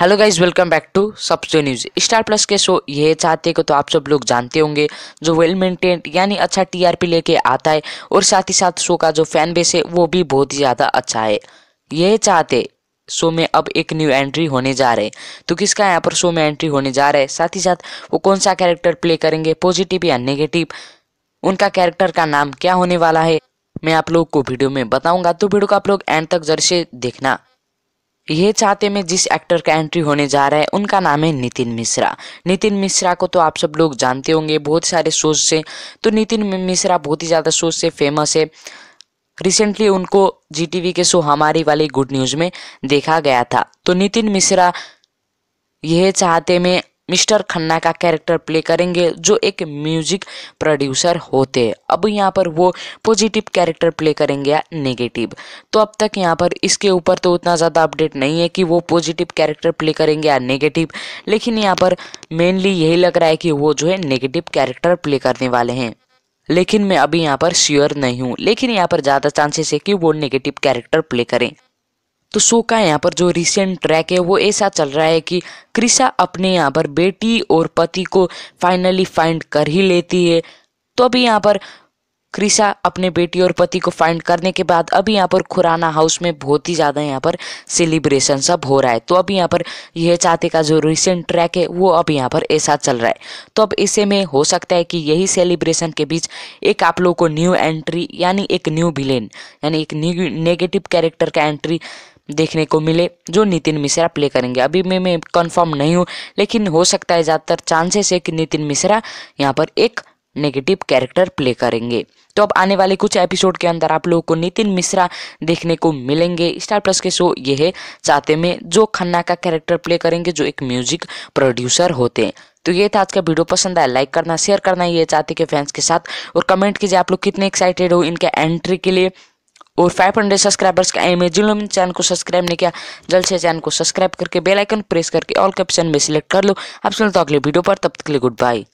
hello guys welcome back to सबसे news Star Plus के show ये चाहते को तो आप सब लोग जानते होंगे जो वेल मेंटेन्ड यानी अच्छा टीआरपी लेके आता है और साथ ही साथ शो का जो फैन बेस है वो भी बहुत ही ज़्यादा अच्छा है ये चाहते शो में अब एक न्यू एंट्री होने जा रहे हैं तो किसका यहाँ पर शो में एंट्री होने जा रहा है साथ ही साथ वो कौन सा कैरेक्टर प्ले करेंगे पॉजिटिव या नेगेटिव उनका कैरेक्टर का नाम क्या होने वाला है मैं आप लोग को वीडियो में बताऊंगा तो वीडियो को आप लोग एंड तक जर से देखना यह चाहते में जिस एक्टर का एंट्री होने जा रहा है उनका नाम है नितिन मिश्रा नितिन मिश्रा को तो आप सब लोग जानते होंगे बहुत सारे शोज से तो नितिन मिश्रा बहुत ही ज़्यादा शोज से फेमस है रिसेंटली उनको जी के शो हमारी वाली गुड न्यूज़ में देखा गया था तो नितिन मिश्रा यह चाहते में मिस्टर खन्ना का कैरेक्टर प्ले करेंगे जो एक म्यूजिक प्रोड्यूसर होते हैं अब यहाँ पर वो पॉजिटिव कैरेक्टर प्ले करेंगे या नेगेटिव तो अब तक यहाँ पर इसके ऊपर तो उतना ज़्यादा अपडेट नहीं है कि वो पॉजिटिव कैरेक्टर प्ले करेंगे या नेगेटिव लेकिन यहाँ पर मेनली यही लग रहा है कि वो जो है नेगेटिव कैरेक्टर प्ले करने वाले हैं लेकिन मैं अभी यहाँ पर श्योर नहीं हूँ लेकिन यहाँ पर ज़्यादा चांसेस है कि वो नेगेटिव कैरेक्टर प्ले करें तो शो का यहाँ पर जो रिसेंट ट्रैक है वो ऐसा चल रहा है कि कृषा अपने यहाँ पर बेटी और पति को फाइनली फाइंड कर ही लेती है तो अभी यहाँ पर क्रिशा अपने बेटी और पति को फाइंड करने के बाद अभी यहाँ पर खुराना हाउस में बहुत ही ज़्यादा यहाँ पर सेलिब्रेशन सब हो रहा है तो अभी यहाँ पर यह चाहते का जो रिसेंट ट्रैक है वो अब यहाँ पर ऐसा चल रहा है तो अब इसे में हो सकता है कि यही सेलिब्रेशन के बीच एक आप लोगों को न्यू एंट्री यानी एक न्यू विलेन यानी एक न्यू नेगेटिव कैरेक्टर का एंट्री देखने को मिले जो नितिन मिश्रा प्ले करेंगे अभी मैं मैं कन्फर्म नहीं हूँ लेकिन हो सकता है ज़्यादातर चांसेस है कि नितिन मिश्रा यहाँ पर एक नेगेटिव कैरेक्टर प्ले करेंगे तो अब आने वाले कुछ एपिसोड के अंदर आप लोगों को नितिन मिश्रा देखने को मिलेंगे स्टार प्लस के शो ये है चाहते में जो खन्ना का कैरेक्टर प्ले करेंगे जो एक म्यूजिक प्रोड्यूसर होते हैं तो ये था आज का वीडियो पसंद आया लाइक करना शेयर करना ये चाहते के फैंस के साथ और कमेंट कीजिए आप लोग कितने एक्साइटेड हो इनके एंट्री के लिए और 500 सब्सक्राइबर्स का एम है ने चैनल को सब्सक्राइब नहीं किया जल्द से चैनल को सब्सक्राइब करके बेल आइकन प्रेस करके ऑल कैप्शन में सिलेक्ट कर लो आप सुनते अगले वीडियो पर तब तक के लिए गुड बाय